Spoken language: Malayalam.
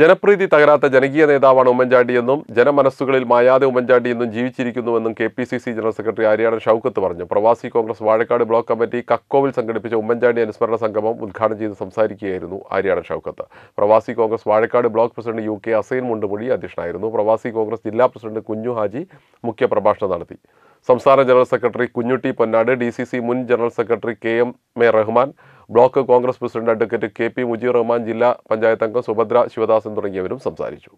ജനപ്രീതി തകരാത്ത ജനകീയ നേതാവാണ് ഉമ്മൻചാണ്ടിയെന്നും ജനമനസ്സുകളിൽ മായാതെ ഉമ്മൻചാണ്ടിയെന്നും ജീവിച്ചിരിക്കുന്നുവെന്നും K P C C general secretary Aryadan Shoukath പറഞ്ഞു പ്രവാസി കോൺഗ്രസ് വാഴക്കാട് ബ്ലോക്ക് കമ്മിറ്റി കക്കോവിൽ സംഘടിപ്പിച്ച ഉമ്മൻചാണ്ടി അനുസ്മരണ സംഗമം ഉദ്ഘാടനം ചെയ്ത് സംസാരിക്കുകയായിരുന്നു Aryadan Shoukath Pravasi Congress Vazhakkad block president U K Asain Mundumuzhi അധ്യക്ഷനായിരുന്നു പ്രവാസി കോൺഗ്രസ് ജില്ലാ പ്രസിഡന്റ് കുഞ്ഞു ഹാജി മുഖ്യ പ്രഭാഷണം നടത്തി സംസ്ഥാന ജനറൽ സെക്രട്ടറി കുഞ്ഞുട്ടി പൊന്നാട് ഡി മുൻ general secretary K M A Rahman block Congress president advocate K P Mujeer Rahman ജില്ലാ പഞ്ചായത്ത് അംഗം സുഭദ്ര ശിവദാസൻ തുടങ്ങിയവരും സംസാരിച്ചു